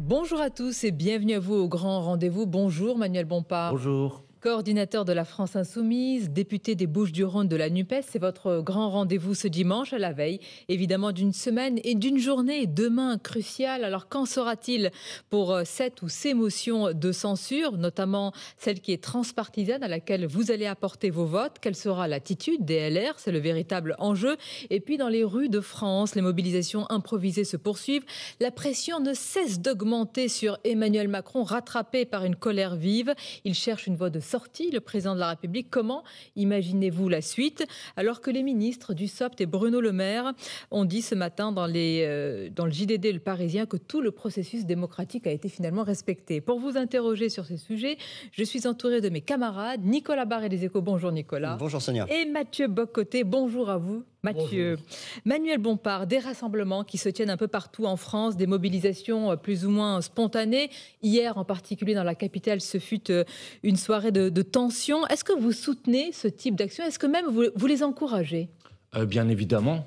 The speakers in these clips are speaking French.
Bonjour à tous et bienvenue à vous au grand rendez-vous. Bonjour Manuel Bompard. Bonjour. Coordinateur de la France Insoumise, député des Bouches-du-Rhône de la NUPES, c'est votre grand rendez-vous ce dimanche à la veille, évidemment d'une semaine et d'une journée demain cruciale. Alors qu'en sera-t-il pour euh, cette ou ces motions de censure, notamment celle qui est transpartisane à laquelle vous allez apporter vos votes Quelle sera l'attitude des LR C'est le véritable enjeu. Et puis dans les rues de France, les mobilisations improvisées se poursuivent. La pression ne cesse d'augmenter sur Emmanuel Macron, rattrapé par une colère vive. Il cherche une voie de sorti le président de la République. Comment imaginez-vous la suite alors que les ministres du SOPT et Bruno Le Maire ont dit ce matin dans, les, euh, dans le JDD Le Parisien que tout le processus démocratique a été finalement respecté Pour vous interroger sur ces sujets, je suis entouré de mes camarades Nicolas et les Échos. Bonjour Nicolas. Bonjour Seigneur. Et Mathieu Bocoté. Bonjour à vous. Mathieu. Manuel Bompard, des rassemblements qui se tiennent un peu partout en France, des mobilisations euh, plus ou moins spontanées. Hier, en particulier dans la capitale, ce fut euh, une soirée de de, tension. Est-ce que vous soutenez ce type d'action Est-ce que même vous, les encouragez euh, Bien évidemment.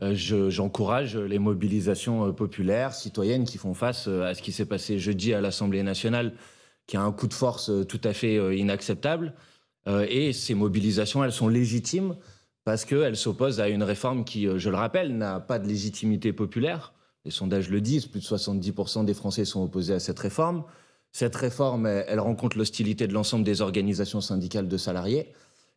Euh, j'encourage les mobilisations euh, populaires, citoyennes qui font face à ce qui s'est passé jeudi à l'Assemblée nationale, qui a un coup de force tout à fait inacceptable. Et ces mobilisations, elles sont légitimes parce qu'elles s'opposent à une réforme qui, je le rappelle, n'a pas de légitimité populaire. Les sondages le disent, plus de 70% des Français sont opposés à cette réforme. Cette réforme, elle rencontre l'hostilité de l'ensemble des organisations syndicales de salariés.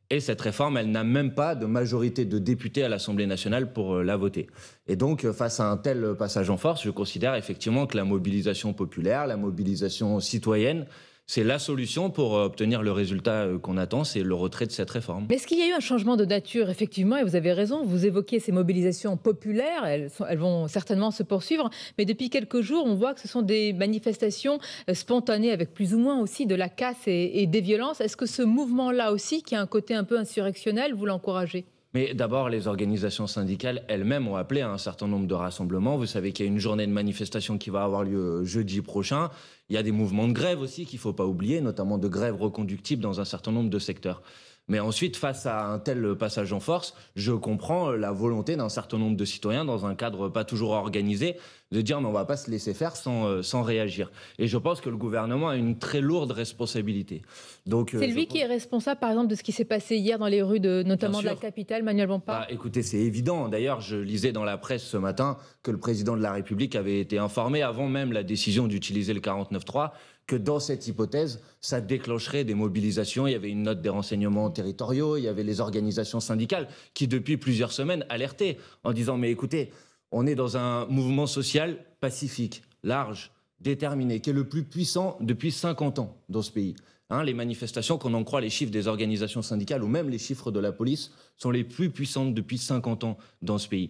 Et cette réforme, elle n'a même pas de majorité de députés à l'Assemblée nationale pour euh, la voter. Et donc, euh, face à un tel euh, passage en force, je considère effectivement que la mobilisation populaire, la mobilisation citoyenne, c'est la solution pour euh, obtenir le résultat euh, qu'on attend, c'est le retrait de cette réforme. est-ce qu'il y a eu un changement de nature Effectivement, et vous avez raison, vous évoquez ces mobilisations populaires, elles, vont certainement se poursuivre, mais depuis quelques jours, on voit que ce sont des manifestations euh, spontanées avec plus ou moins aussi de la casse et des violences. Est-ce que ce mouvement-là aussi, qui a un côté un peu insurrectionnel, vous l'encouragez mais d'abord, les organisations syndicales elles-mêmes ont appelé à un certain nombre de rassemblements. Vous savez qu'il y a une journée de manifestation qui va avoir lieu euh, jeudi prochain. Il y a des mouvements de grève aussi qu'il ne faut pas oublier, notamment de grève reconductible dans un certain nombre de secteurs. Mais ensuite, face à un tel passage en force, je comprends euh, la volonté d'un certain nombre de citoyens dans un cadre pas toujours organisé de dire mais on va pas se laisser faire euh, sans, réagir. Et je pense que le gouvernement a une très lourde responsabilité. Donc euh, c'est lui qui est responsable par exemple de ce qui s'est passé hier dans les rues de notamment de la capitale, Manuel Bompard. Bah, écoutez, c'est évident. D'ailleurs, je lisais dans la presse ce matin que le président de la République avait été informé avant même la décision d'utiliser le 49.3 que dans cette hypothèse, ça déclencherait des mobilisations. Il y avait une note des renseignements territoriaux, il y avait les organisations syndicales qui, depuis plusieurs semaines, alertaient en disant, mais écoutez, on est dans un mouvement social pacifique, large, déterminé, qui est le plus puissant depuis 50 ans dans ce pays. Hein, les manifestations, qu'on en croit les chiffres des organisations syndicales ou même les chiffres de la police, sont les plus puissantes depuis 50 ans dans ce pays.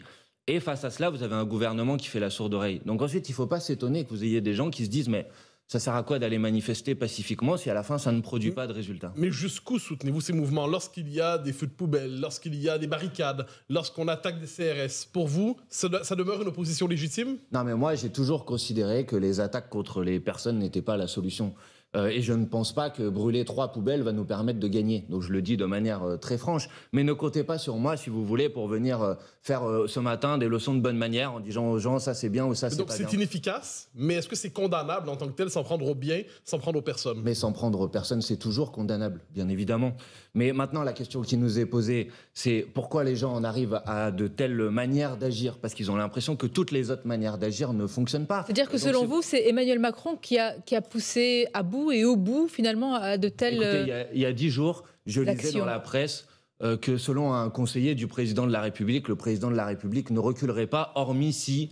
Et face à cela, vous avez un gouvernement qui fait la sourde oreille. Donc ensuite, il ne faut pas s'étonner que vous ayez des gens qui se disent, mais ça sert à quoi d'aller manifester pacifiquement si à la fin ça ne produit mm. pas de résultats Mais jusqu'où soutenez-vous ces mouvements Lorsqu'il y a des feux de poubelle, lorsqu'il y a des barricades, lorsqu'on attaque des CRS, pour vous, ça, ça demeure une opposition légitime Non mais moi j'ai toujours considéré que les attaques contre les personnes n'étaient pas la solution. Euh, et je ne pense pas que brûler trois poubelles va nous permettre de gagner. Donc je le dis de manière euh, très franche. Mais ne comptez pas sur moi, si vous voulez, pour venir euh, faire ce matin des leçons de bonne manière en disant aux gens ça c'est bien ou ça c'est pas bien. Donc c'est inefficace, mais est-ce que c'est condamnable en tant que tel, s'en prendre aux biens, s'en prendre aux personnes Mais s'en prendre aux personnes, c'est toujours condamnable, bien évidemment. Mais maintenant, la question qui nous est posée, c'est pourquoi les gens en arrivent à de telles manières d'agir Parce qu'ils ont l'impression que toutes les autres manières d'agir ne fonctionnent pas. C'est-à-dire que selon vous, c'est Emmanuel Macron qui a, qui a poussé à bout et au bout, finalement, à de telles. Euh, il y a dix jours, je lisais dans la presse euh, que selon un conseiller du président de la République, le président de la République ne reculerait pas, hormis si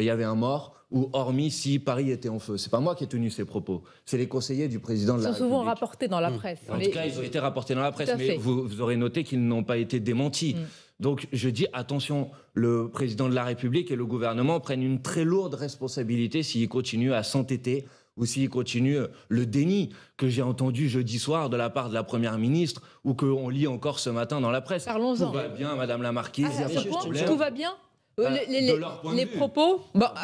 il y avait un mort, ou hormis si Paris était en feu. C'est pas moi qui ai tenu ces propos, c'est les conseillers du président de la République. Ils sont souvent rapportés dans la mmh. presse. En tout cas, ils ont été rapportés dans la presse, mais vous, aurez noté qu'ils n'ont pas été démentis. Mmh. Donc je dis attention, le président de la République et le gouvernement prennent une très lourde responsabilité s'ils continuent à s'entêter ou s'ils continuent le déni que j'ai entendu jeudi soir de la part de la Première ministre ou qu'on lit encore ce matin dans la presse. Parlons-en. Tout va bien, Madame la Marquise. Ah, tout va bien les, propos,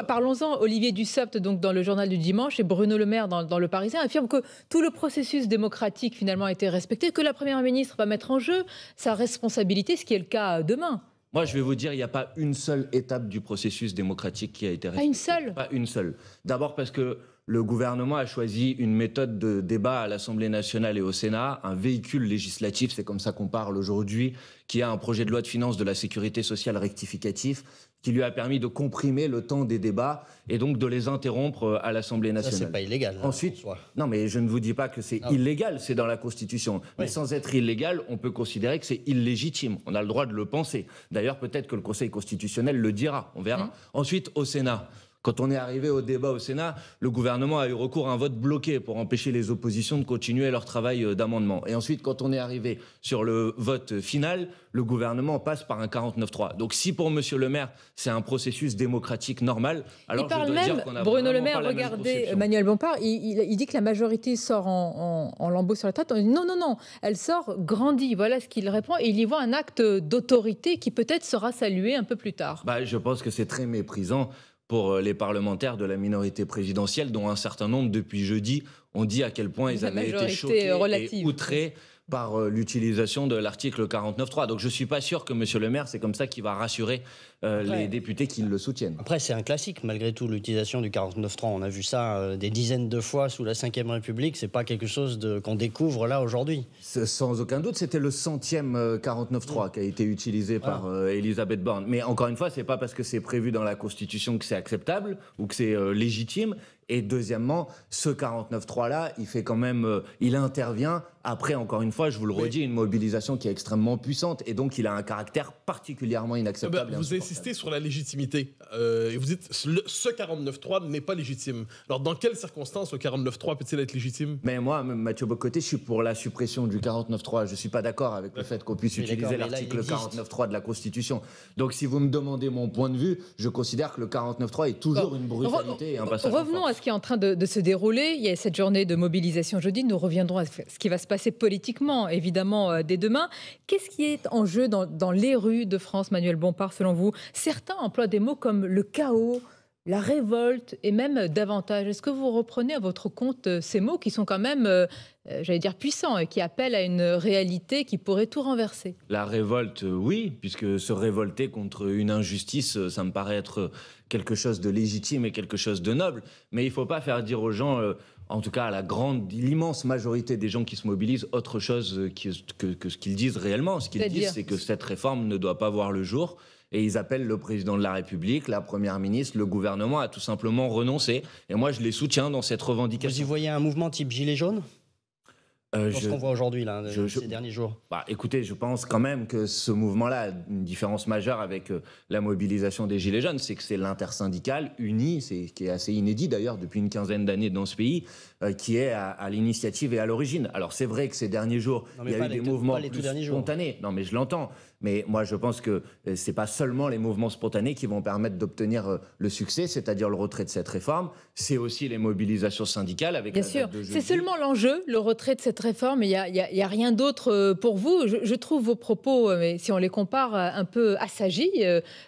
parlons-en, Olivier Dussopt, donc dans le journal du dimanche, et Bruno Le Maire dans, dans, Le Parisien, affirment que tout le processus démocratique finalement a été respecté, que la Première ministre va mettre en jeu sa responsabilité, ce qui est le cas euh, demain. Moi, je vais vous dire, il n'y a pas une seule étape du processus démocratique qui a été respectée. Pas une seule Pas une seule. D'abord parce que le gouvernement a choisi une méthode de débat à l'Assemblée nationale et au Sénat, un véhicule législatif, c'est comme ça qu'on parle aujourd'hui, qui a un projet de loi de finances de la sécurité sociale rectificatif qui lui a permis de comprimer le temps des débats et donc de les interrompre euh, à l'assemblée nationale. Ça, c'est pas illégal. Ensuite, non, mais je ne vous dis pas que c'est illégal, c'est dans la Constitution. Mais sans être illégal, on peut considérer que c'est illégitime. On a le droit de le penser. D'ailleurs, peut-être que le Conseil constitutionnel le dira. On verra. Hum. Ensuite, au Sénat, quand on est arrivé au débat au Sénat, le gouvernement a eu recours à un vote bloqué pour empêcher les oppositions de continuer leur travail euh, d'amendement. Et ensuite, quand on est arrivé sur le vote final, le gouvernement passe par un 49-3. Donc si pour Monsieur le maire, c'est un processus démocratique normal, alors je dois dire qu'on a Bruno Le Maire, regardez euh, Manuel Bompard, il, dit que la majorité sort en, en, lambeau sur la tête. Non, non, non, elle sort grandie. Voilà ce qu'il répond. Et il y voit un acte d'autorité qui peut-être sera salué un peu plus tard. Bah, je pense que c'est très méprisant pour euh, les parlementaires de la minorité présidentielle, dont un certain nombre, depuis jeudi, ont dit à quel point ils avaient été euh, choqués et outrés par euh, l'utilisation de l'article 49.3. Donc je ne suis pas sûr que Monsieur le maire, c'est comme ça qu'il va rassurer euh, les députés qui le soutiennent. Après, c'est un classique, malgré tout, l'utilisation du 49.3. On a vu ça euh, des dizaines de fois sous la Ve République. C'est pas quelque chose qu'on découvre là aujourd'hui. Sans aucun doute, c'était le centième 49.3 qui a été utilisé par Elisabeth Borne. Mais encore une fois, c'est pas parce que c'est prévu dans la Constitution que c'est acceptable ou que c'est légitime. Et deuxièmement, ce 49-3-là, il fait quand même, euh, il intervient après, encore une fois, je vous le redis, une mobilisation qui est extrêmement puissante et donc il a un caractère particulièrement eh inacceptable. Ben, vous insistez sur la légitimité euh, et vous dites ce 49-3 n'est pas légitime. Alors, dans quelles circonstances le 49-3 peut-il être légitime Mais moi, Mathieu Bocoté, je suis pour la suppression du 49-3. Je ne suis pas d'accord avec le fait qu'on puisse utiliser l'article 49-3 de la Constitution. Donc, si vous me demandez mon point de vue, je considère que le 49-3 est toujours une brutalité et un passage qui est en train de, se dérouler. Il y a cette journée de mobilisation jeudi. Nous reviendrons à ce qui va se passer politiquement, évidemment, euh, dès demain. Qu'est-ce qui est en jeu dans les rues de France, Manuel Bompard, selon vous Certains emploient des mots comme le chaos, la révolte et même euh, davantage. Est-ce que vous reprenez à votre compte euh, ces mots qui sont quand même, euh, j'allais dire, puissants et qui appellent à une réalité qui pourrait tout renverser La révolte, oui, puisque se révolter contre une injustice, ça me paraît être quelque chose de légitime et quelque chose de noble. Mais il ne faut pas faire dire aux gens... en tout cas à la grande, l'immense majorité des gens qui se mobilisent, autre chose que ce qu'ils disent réellement. Ce qu'ils disent, c'est que cette réforme ne doit pas voir le jour et ils appellent le président de la République, la première ministre, le gouvernement à tout simplement renoncer. Et moi, je les soutiens dans cette revendication. Vous y voyez un mouvement type Gilets jaunes euh, je, ce qu'on voit aujourd'hui, là, ces derniers jours. Bah, écoutez, je pense quand même que ce mouvement-là a une différence majeure avec euh, la mobilisation des Gilets jaunes, c'est que c'est l'intersyndical, uni, qui est assez inédit d'ailleurs depuis une quinzaine d'années dans ce pays, euh, qui est à, l'initiative et à l'origine. Alors c'est vrai que ces derniers jours, il y a eu des mouvements plus spontanés. Non mais je l'entends, mais moi, je pense que euh, c'est pas seulement les mouvements spontanés qui vont permettre d'obtenir euh, le succès, c'est-à-dire le retrait de cette réforme. C'est aussi les mobilisations syndicales avec. Bien sûr, c'est seulement l'enjeu, le retrait de cette réforme. Il n'y a, rien d'autre euh, pour vous. Je, trouve vos propos, mais si on les compare, un peu assagis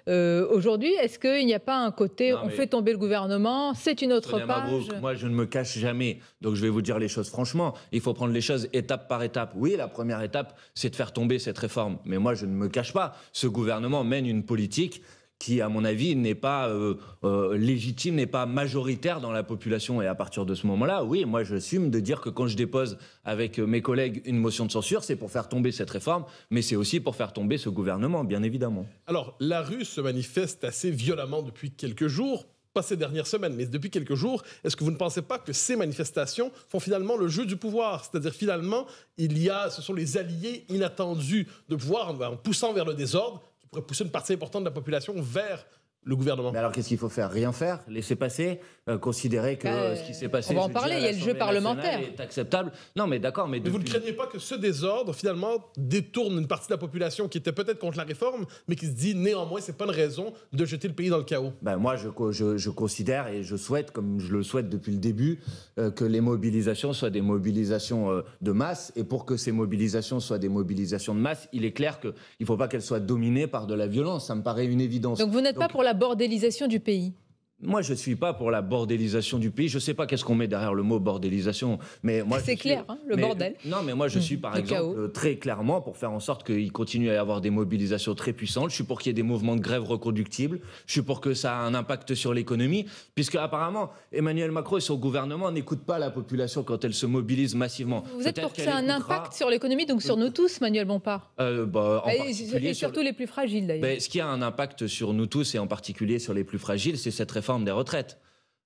aujourd'hui. Est-ce qu'il n'y a pas un côté, on fait tomber le gouvernement, c'est une autre page. moi, je ne me cache jamais, donc je vais vous dire les choses franchement. Il faut prendre les choses étape par étape. Oui, la première étape, c'est de faire tomber cette réforme. Mais moi, je ne me cache pas, ce gouvernement mène une politique qui, à mon avis, n'est pas euh, euh, légitime, n'est pas majoritaire dans la population. Et à partir de ce moment-là, oui, moi, j'assume de dire que quand je dépose avec mes collègues une motion de censure, c'est pour faire tomber cette réforme, mais c'est aussi pour faire tomber ce gouvernement, bien évidemment. Alors, la rue se manifeste assez violemment depuis quelques jours pas ces dernières semaines, mais depuis quelques jours, est-ce que vous ne pensez pas que ces manifestations font finalement le jeu du pouvoir C'est-à-dire finalement, il y a, ce sont les alliés inattendus de pouvoir, en poussant vers le désordre, qui pourraient pousser une partie importante de la population vers le gouvernement. Mais alors qu'est-ce qu'il faut faire Rien faire Laisser passer euh, Considérer que euh, ce qui s'est passé. On va en parler, il y a le jeu parlementaire. est acceptable. Non, mais d'accord, mais. mais vous ne craignez pas que ce désordre, finalement, détourne une partie de la population qui était peut-être contre la réforme, mais qui se dit néanmoins, c'est pas une raison de jeter le pays dans le chaos ben, Moi, je, je, considère et je souhaite, comme je le souhaite depuis le début, euh, que les mobilisations soient des mobilisations de masse. Et pour que ces mobilisations soient des mobilisations de masse, il est clair qu'il ne faut pas qu'elles soient dominées par de la violence. Ça me paraît une évidence. Donc vous n'êtes pas pour la bordélisation du pays moi, je ne suis pas pour la bordélisation du pays. Je ne sais pas qu'est-ce qu'on met derrière le mot bordélisation, mais moi c'est clair, hein, le bordel. Non, mais moi je suis mmh, par exemple très clairement pour faire en sorte qu'il continue à y avoir des mobilisations très puissantes. Je suis pour qu'il y ait des mouvements de grève reconductibles. Je suis pour que ça a un impact sur l'économie, puisque apparemment Emmanuel Macron et son gouvernement n'écoutent pas la population quand elle se mobilise massivement. Vous êtes pour que ça ait un impact sur l'économie, donc sur euh, nous tous, Manuel Bompard. Euh, bah, en et, surtout les plus fragiles d'ailleurs. Ben, ce qui a un impact sur nous tous et en particulier sur les plus fragiles, c'est cette réforme des retraites.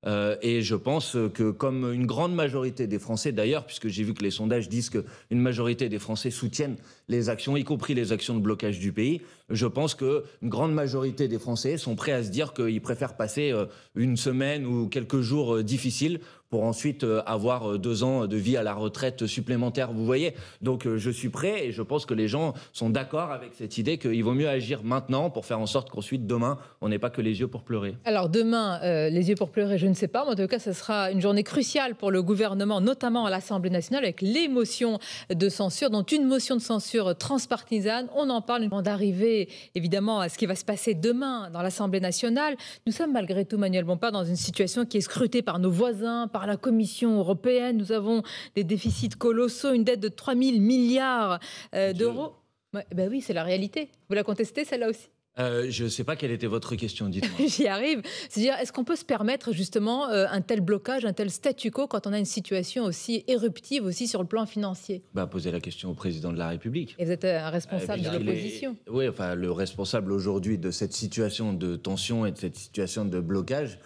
Euh, et je pense que comme une grande majorité des Français, d'ailleurs, puisque j'ai vu que les sondages disent qu'une majorité des Français soutiennent les actions, y compris les actions de blocage du pays, je pense qu'une grande majorité des Français sont prêts à se dire qu'ils préfèrent passer euh, une semaine ou quelques jours euh, difficiles pour ensuite euh, avoir euh, deux ans de vie à la retraite supplémentaire, vous voyez. Donc euh, je suis prêt et je pense que les gens sont d'accord avec cette idée qu'il vaut mieux agir maintenant pour faire en sorte qu'ensuite, demain, on n'ait pas que les yeux pour pleurer. Alors demain, les yeux pour pleurer, je ne sais pas, en tout cas, ce sera une journée cruciale pour le gouvernement, notamment à l'Assemblée nationale, avec les motions de censure, dont une motion de censure transpartisane. On en parle avant d'arriver, évidemment, à ce qui va se passer demain dans l'Assemblée nationale. Nous sommes malgré tout, Manuel Bompard, dans une situation qui est scrutée par nos voisins, par la Commission européenne. Nous avons des déficits colossaux, une dette de 3 000 milliards euh, d'euros. Bah oui, c'est la réalité. Vous la contestez, celle-là aussi euh, je ne sais pas quelle était votre question, dites-moi. J'y arrive. cest dire est-ce qu'on peut se permettre justement euh, un tel blocage, un tel statu quo quand on a une situation aussi éruptive aussi sur le plan financier bah, Posez la question au président de la République. Et vous êtes un responsable de l'opposition. Oui, enfin, le responsable aujourd'hui de cette situation de tension et de cette situation de blocage,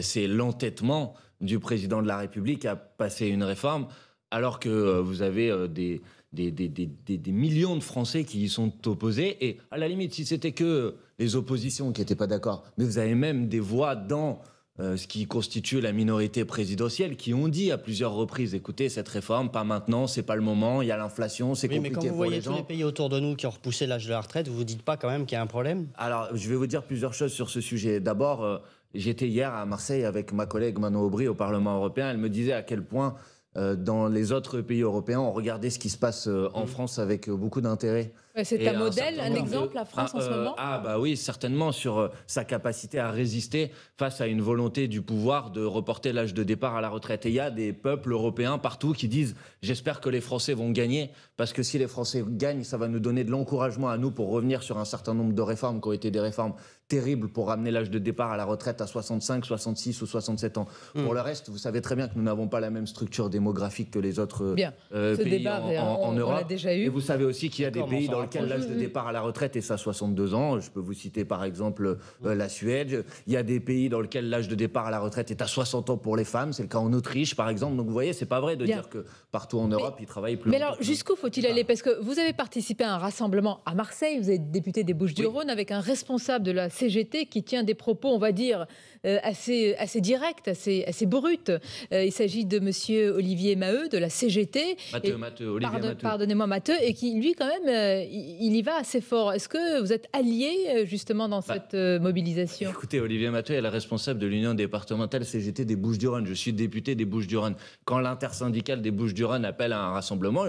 c'est l'entêtement du président de la République à passer une réforme, alors que euh, vous avez euh, des, des, millions de Français qui y sont opposés. Et à la limite, si c'était que les oppositions qui n'étaient pas d'accord, mais vous avez même des voix dans euh, ce qui constitue la minorité présidentielle, qui ont dit à plusieurs reprises écoutez, cette réforme, pas maintenant, c'est pas le moment, il y a l'inflation, c'est compliqué pour les gens. Mais quand vous voyez tous les pays autour de nous qui ont repoussé l'âge de la retraite, vous vous dites pas quand même qu'il y a un problème Alors, je vais vous dire plusieurs choses sur ce sujet. D'abord, J'étais hier à Marseille avec ma collègue Manon Aubry au Parlement européen. Elle me disait à quel point euh, dans les autres pays européens, on regardait ce qui se passe euh, en mmh. France avec euh, beaucoup d'intérêt c'est un, modèle, un exemple, la France ah, en ce euh, moment Ah bah oui, certainement, sur euh, sa capacité à résister face à une volonté du pouvoir de reporter l'âge de départ à la retraite. Et il y a des peuples européens partout qui disent j'espère que les Français vont gagner, parce que si les Français gagnent, ça va nous donner de l'encouragement à nous pour revenir sur un certain nombre de réformes qui ont été des réformes terribles pour ramener l'âge de départ à la retraite à 65, 66 ou 67 ans. Hmm. Pour le reste, vous savez très bien que nous n'avons pas la même structure démographique que les autres euh, pays en, Europe. déjà eu. Et vous savez aussi qu'il y a des pays dans l'âge de départ à la retraite est à 62 ans. Je peux vous citer par exemple euh, la Suède. Il y a des pays dans lesquels l'âge de départ à la retraite est à 60 ans pour les femmes. C'est le cas en Autriche par exemple. Donc vous voyez, c'est pas vrai de dire que partout en Europe ils travaillent plus. Mais alors jusqu'où faut-il aller Parce que vous avez participé à un rassemblement à Marseille. Vous êtes député des Bouches-du-Rhône avec un responsable de la CGT qui tient des propos, on va dire, euh, assez, euh, assez directe, assez, assez brute. Euh, il s'agit de monsieur Olivier Maheu de la CGT. Mathieu, Olivier pardon, Pardonnez-moi, Mathieu. et qui, lui, quand même, il y va assez fort. Est-ce que vous êtes allié, justement, dans bah, cette mobilisation Écoutez, Olivier Mathieu est la responsable de l'Union départementale CGT des Bouches-du-Rhône. Je suis député des Bouches-du-Rhône. Quand l'intersyndicale des Bouches-du-Rhône appelle à un rassemblement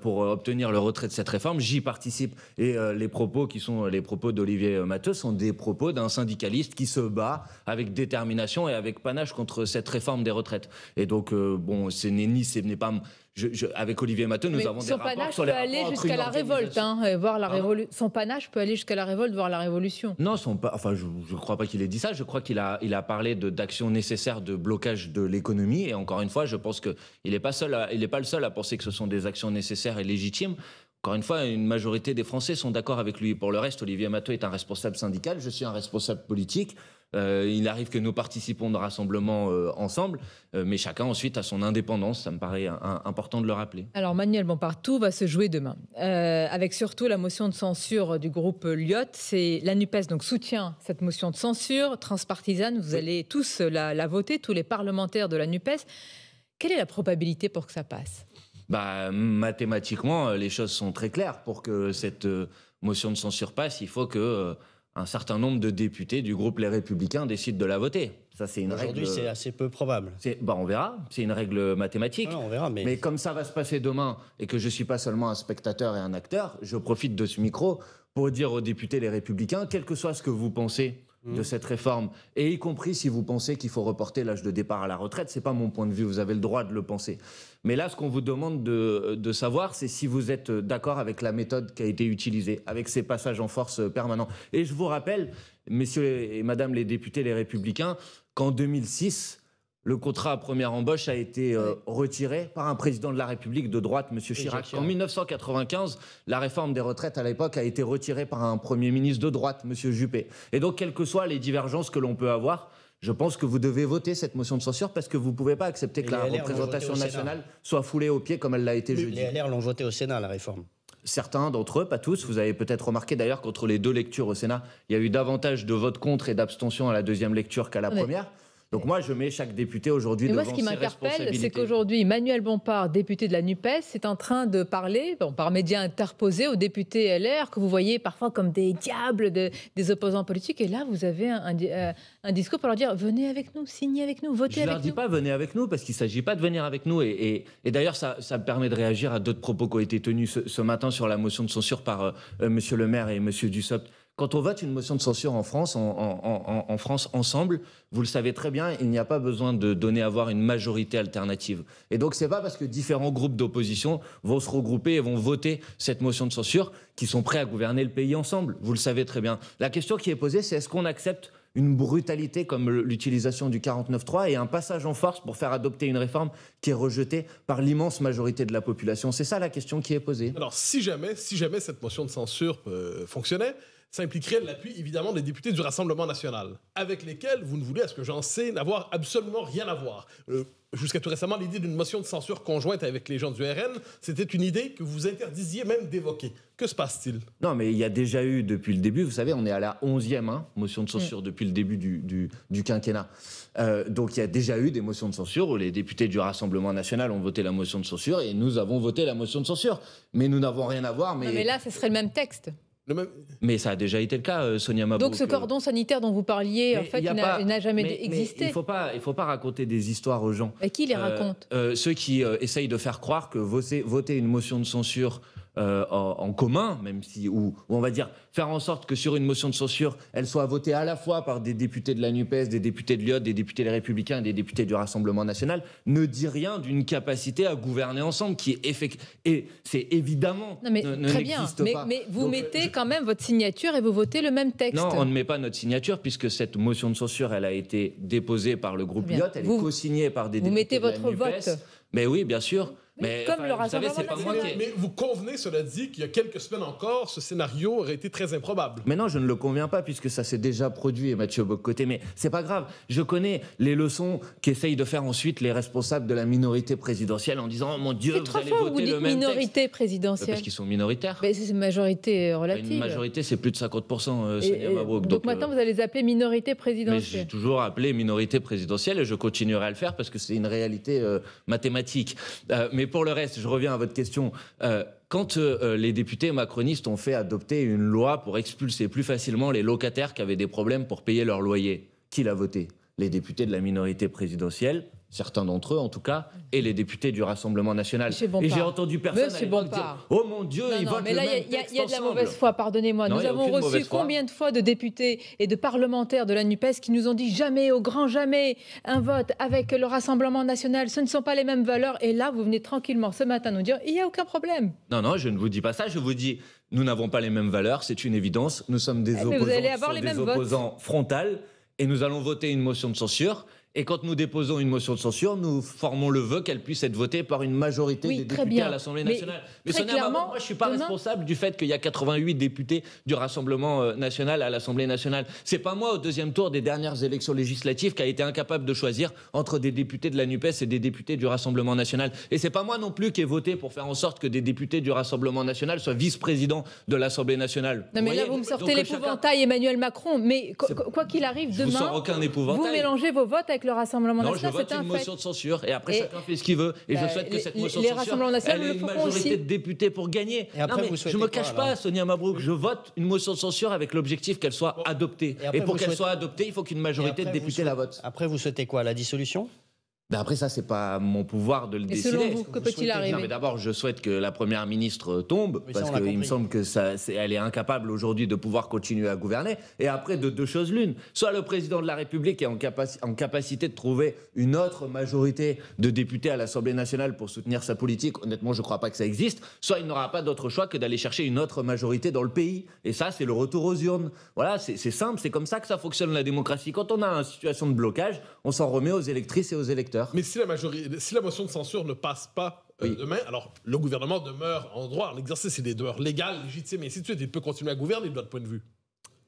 pour obtenir le retrait de cette réforme, j'y participe. Et les propos qui sont les propos d'Olivier Mathieu sont des propos d'un syndicaliste qui se bat avec avec détermination et avec panache contre cette réforme des retraites. Et donc, euh, bon, ce n'est ni, ce n'est pas. avec Olivier Matteux, nous avons des rapports sur aller jusqu'à la révolte, hein, voir la révolu Son panache peut aller jusqu'à la révolte, voir la révolution. Non, son enfin, je ne crois pas qu'il ait dit ça. Je crois qu'il a, il a parlé d'actions nécessaires de blocage de l'économie. Et encore une fois, je pense qu'il n'est pas, seul il pas le seul à penser que ce sont des actions nécessaires et légitimes. Encore une fois, une majorité des Français sont d'accord avec lui. Pour le reste, Olivier Matteux est un responsable syndical, je suis un responsable politique. Euh, il arrive que nous participons de rassemblements euh, ensemble, euh, mais chacun ensuite a son indépendance. Ça me paraît important de le rappeler. Alors Manuel tout va se jouer demain, avec surtout la motion de censure du groupe Lyot. C'est la Nupes donc soutient cette motion de censure transpartisane. Vous allez tous la, voter, tous les parlementaires de la Nupes. Quelle est la probabilité pour que ça passe bah, mathématiquement, les choses sont très claires. Pour que cette motion de censure passe, il faut que un certain nombre de députés du groupe Les Républicains décident de la voter. Ça, c'est une Aujourd'hui, c'est assez peu probable. Bah, on verra. C'est une règle mathématique. Ah, on verra, mais... mais comme ça va se passer demain et que je ne suis pas seulement un spectateur et un acteur, je profite de ce micro pour dire aux députés Les Républicains, quel que soit ce que vous pensez Mmh. de cette réforme, et y compris si vous pensez qu'il faut reporter l'âge de départ à la retraite, c'est pas mon point de vue, vous avez le droit de le penser. Mais là, ce qu'on vous demande de, de savoir, c'est si vous êtes d'accord avec la méthode qui a été utilisée, avec ces passages en force euh, permanents. Et je vous rappelle, messieurs et madame les députés, les républicains, qu'en 2006, le contrat à première embauche a été euh, retiré par un président de la République de droite, M. Chirac. En 1995, la réforme des retraites à l'époque a été retirée par un Premier ministre de droite, M. Juppé. Et donc, quelles que soient les divergences que l'on peut avoir, je pense que vous devez voter cette motion de censure parce que vous ne pouvez pas accepter que la représentation nationale soit foulée aux pieds comme elle l'a été jeudi. Les LR l'ont votée au Sénat, la réforme. Certains d'entre eux, pas tous, vous avez peut-être remarqué d'ailleurs qu'entre les deux lectures au Sénat, il y a eu davantage de votes contre et d'abstention à la deuxième lecture qu'à la première. Donc moi, je mets chaque député aujourd'hui devant moi, ce qui m'interpelle, c'est qu'aujourd'hui, Manuel Bompard, député de la NUPES, est en train de parler, par médias interposés, aux députés LR, que vous voyez parfois comme des diables des opposants politiques. Et là, vous avez euh, un, discours pour leur dire, venez avec nous, signez avec nous, votez avec nous. Je ne leur dis pas, venez avec nous, parce qu'il ne s'agit pas de venir avec nous. Et, d'ailleurs, ça, me permet de réagir à d'autres propos qui ont été tenus ce, matin sur la motion de censure par euh, euh, Monsieur M. le maire et M. Dussopt quand on vote une motion de censure en France, en, France ensemble, vous le savez très bien, il n'y a pas besoin de donner à voir une majorité alternative. Et donc, c'est pas parce que différents groupes d'opposition vont se regrouper et vont voter cette motion de censure qu'ils sont prêts à gouverner le pays ensemble. Vous le savez très bien. La question qui est posée, c'est est-ce qu'on accepte une brutalité comme l'utilisation du 49.3 et un passage en force pour faire adopter une réforme qui est rejetée par l'immense majorité de la population. C'est ça la question qui est posée. Alors si jamais, si jamais cette motion de censure euh, fonctionnait, ça impliquerait l'appui évidemment des députés du Rassemblement national, avec lesquels vous ne voulez, à ce que j'en sais, n'avoir absolument rien à voir. Euh, jusqu'à tout récemment, l'idée d'une motion de censure conjointe avec les gens du RN, c'était une idée que vous interdisiez même d'évoquer. Que se passe-t-il Non, mais il y a déjà eu depuis le début, vous savez, on est à la 11e hein, motion de censure mm. depuis le début du, quinquennat. Euh, donc il y a déjà eu des motions de censure où les députés du Rassemblement national ont voté la motion de censure et nous avons voté la motion de censure. Mais nous n'avons rien à voir. mais là, ce serait le même texte. Mais ça a déjà été le cas, euh, Sonia Mabou. Donc ce euh. cordon sanitaire dont vous parliez, fait, n'a jamais existé. il ne faut, pas, faut pas raconter des histoires aux gens. Et qui les euh, raconte Ceux qui essayent de faire croire que voter, une motion de censure euh, en commun, même si, ou, on va dire faire en sorte que sur une motion de censure, elle soit votée à la fois par des députés de la NUPES, des députés de l'IOT, des députés des Républicains et des députés du Rassemblement National, ne dit rien d'une capacité à gouverner ensemble qui est Et c'est évidemment. Non, mais très bien, mais, vous mettez quand même votre signature et vous votez le même texte. Non, on ne met pas notre signature puisque cette motion de censure, elle a été déposée par le groupe IOT, elle vous, est co-signée par des la députés. Vous mettez votre vote. Mais oui, bien sûr. Mais, comme vous convenez, cela dit, qu'il y a quelques semaines encore, ce scénario aurait été très improbable. Mais non, je ne le conviens pas, puisque ça s'est déjà produit, Mathieu Bocoté. Mais c'est pas grave. Je connais les leçons qu'essayent de faire ensuite les responsables de la minorité présidentielle en disant oh Mon Dieu, vous allez voter vous le minorité euh, présidentielle. Parce qu'ils sont minoritaires. Mais c'est une majorité euh, relative. Une majorité, c'est plus de 50%, euh, et, Donc, maintenant, vous allez les appeler minorité présidentielle. j'ai toujours appelé minorité présidentielle et je continuerai à le faire parce que c'est une réalité mathématique. mais pour le reste, je reviens à votre question. Euh, quand euh, euh, les députés macronistes ont fait adopter une loi pour expulser plus facilement les locataires qui avaient des problèmes pour payer leur loyer, qui l'a voté Les députés de la minorité présidentielle certains d'entre eux en tout cas, et les députés du Rassemblement national. Et j'ai entendu personne dire « Oh mon Dieu, ils non, mais là, il y, a, y a de la mauvaise foi, pardonnez-moi. Nous avons reçu combien de fois de députés et de parlementaires de la NUPES qui nous ont dit « Jamais, au grand jamais, un vote avec le Rassemblement national, ce ne sont pas les mêmes valeurs. » Et là, vous venez tranquillement ce matin nous dire « Il n'y a aucun problème. » Non, non, je ne vous dis pas ça, je vous dis « Nous n'avons pas les mêmes valeurs, c'est une évidence. Nous sommes des eh, opposants, des opposants frontales et nous allons voter une motion de censure. » Et quand nous déposons une motion de censure, nous formons le vœu qu'elle puisse être votée par une majorité des députés à l'Assemblée nationale. Mais, mais clairement, moi, je ne suis pas responsable du fait qu'il y a 88 députés du Rassemblement euh, national à l'Assemblée nationale. C'est pas moi, au deuxième tour des dernières élections législatives, qui a été incapable de choisir entre des députés de la NUPES et des députés du Rassemblement national. Et c'est pas moi non plus qui ai voté pour faire en sorte que des députés du Rassemblement national soient vice-présidents de l'Assemblée nationale. Non, mais là, vous me sortez euh, l'épouvantail Emmanuel Macron. Mais quoi qu'il arrive, demain, vous, aucun vous mélangez vos votes le Rassemblement non, national. je vote une motion de censure et après chacun fait ce qu'il veut. Et je bah, souhaite que cette motion de censure, ait une majorité de députés pour gagner. Et après, je me cache pas, Sonia Mabrouk, je vote une motion de censure avec l'objectif qu'elle soit adoptée. Et, pour qu'elle soit adoptée, il faut qu'une majorité de députés la vote. Après, vous souhaitez quoi La dissolution après, ça, c'est pas mon pouvoir de le Et décider. Selon vous, que, peut-il arriver mais D'abord, je souhaite que la première ministre tombe, parce qu'il me semble que ça, elle est incapable aujourd'hui de pouvoir continuer à gouverner. Et après, de deux choses l'une. Soit le président de la République est en, en capacité de trouver une autre majorité de députés à l'Assemblée nationale pour soutenir sa politique. Honnêtement, je ne crois pas que ça existe. Soit il n'aura pas d'autre choix que d'aller chercher une autre majorité dans le pays. Et ça, c'est le retour aux urnes. Voilà, c'est, c'est simple. C'est comme ça que ça fonctionne la démocratie. Quand on a une situation de blocage, on s'en remet aux électrices et aux électeurs. Mais si la, si la motion de censure ne passe pas euh, demain. Alors, le gouvernement demeure en droit, en exercice, il est demeure légal, légitime, et si de suite. Il peut continuer à gouverner de notre point de vue.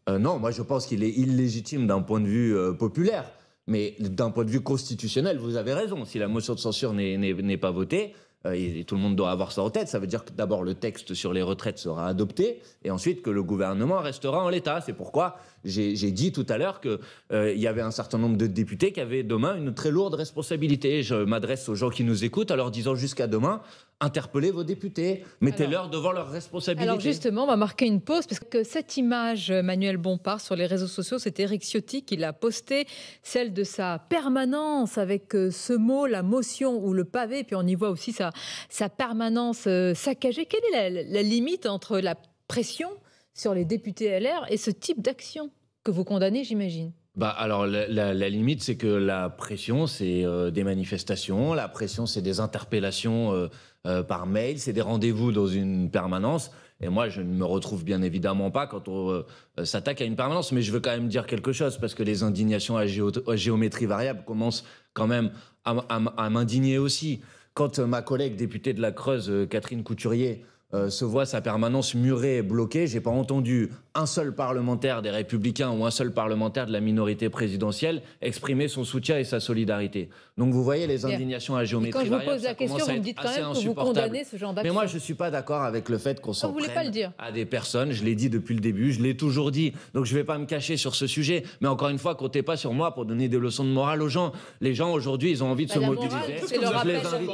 Euh, non, moi je pense qu'il est illégitime d'un point de vue euh, populaire. Mais d'un point de vue constitutionnel, vous avez raison. Si la motion de censure n'est pas votée, tout le monde doit avoir ça en tête, ça veut dire que d'abord le texte sur les retraites sera adopté, et ensuite que le gouvernement restera en l'état. C'est pourquoi j'ai dit tout à l'heure qu'il euh, y avait un certain nombre de députés qui avaient demain une très lourde responsabilité. Je m'adresse aux gens qui nous écoutent en leur disant jusqu'à demain, interpellez vos députés, mettez-leur devant leurs responsabilités. Alors justement, on va marquer une pause parce que cette image, Manuel Bompard, sur les réseaux sociaux, c'est Eric Ciotti qui l'a postée, celle de sa permanence avec euh, ce mot, la motion ou le pavé, puis on y voit aussi sa, sa permanence euh, saccagée. Quelle est la limite entre la pression sur les députés LR et ce type d'action que vous condamnez, j'imagine. Bah alors la, limite c'est que la pression c'est euh, des manifestations, la pression c'est des interpellations euh, euh, par mail, c'est des rendez-vous dans une permanence. Et moi je ne me retrouve bien évidemment pas quand on s'attaque à une permanence, mais je veux quand même dire quelque chose parce que les indignations à, géométrie variable commencent quand même à, à m'indigner aussi. Quand ma collègue députée de la Creuse Catherine Couturier euh, se voit sa permanence murée et bloquée. J'ai pas entendu un seul parlementaire des Républicains ou un seul parlementaire de la minorité présidentielle exprimer son soutien et sa solidarité. Donc vous voyez les indignations à géométrie quand je vous pose la question, vous dites quand même que vous condamnez ce genre Mais moi, je suis pas d'accord avec le fait qu'on s'en prenne dire. à des personnes. Je l'ai dit depuis le début, je l'ai toujours dit. Donc je vais pas me cacher sur ce sujet. Mais encore une fois, comptez pas sur moi pour donner des leçons de morale aux gens. Les gens aujourd'hui, ils ont envie de bah, se mobiliser. Morale, que vous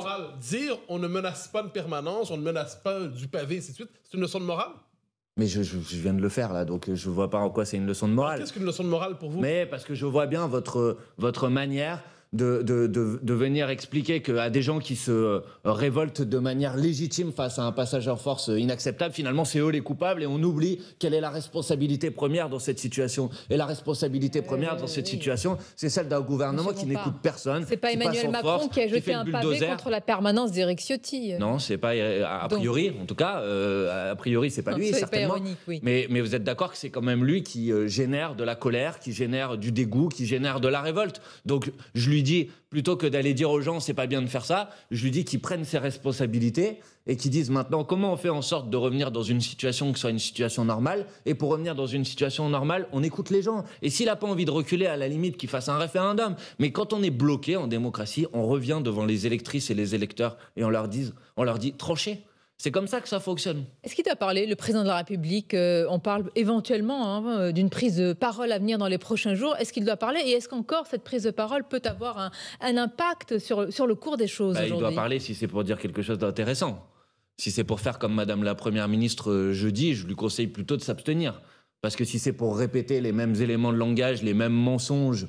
dire on ne menace pas de permanence, on ne menace pas du pavé, ainsi de suite. C'est une leçon de morale mais je, je, viens de le faire là, donc euh, je vois pas en quoi c'est une leçon de morale. Qu'est-ce qu'une leçon de morale pour vous Mais parce que je vois bien votre, votre manière de, de, venir expliquer qu'à des gens qui se euh, révoltent de manière légitime face à un passage en force euh, inacceptable, finalement, c'est eux les coupables et on oublie quelle est la responsabilité première dans cette situation. Et la responsabilité première dans cette situation, c'est celle d'un gouvernement qui n'écoute personne. C'est pas Emmanuel Macron force, qui a jeté un pavé contre la permanence d'Éric Ciotti. Non, c'est pas euh, a priori, en tout cas, a priori, c'est pas lui certainement. mais, mais vous êtes d'accord que c'est quand même lui qui génère de la colère, qui génère du dégoût, qui génère de la révolte. Donc je lui je lui dis, plutôt que d'aller dire aux gens, c'est pas bien de faire ça, je lui dis qu'ils prennent ses responsabilités et qu'ils disent maintenant comment on fait en sorte de revenir dans une situation qui soit une situation normale. Et pour revenir dans une situation normale, on écoute les gens. Et s'il n'a pas envie de reculer, à la limite, qu'il fasse un référendum. Mais quand on est bloqué en démocratie, on revient devant les électrices et les électeurs et on leur, dit, on leur dit tranchez. C'est comme ça que ça fonctionne. Est-ce qu'il t'a parlé, le président de la République euh, On parle éventuellement hein, d'une prise de parole à venir dans les prochains jours. Est-ce qu'il doit parler Et est-ce qu'encore cette prise de parole peut avoir un, impact sur, sur le cours des choses bah, Il doit parler si c'est pour dire quelque chose d'intéressant. Si c'est pour faire comme Madame la Première ministre euh, jeudi, je lui conseille plutôt de s'abstenir. Parce que si c'est pour répéter les mêmes éléments de langage, les mêmes mensonges,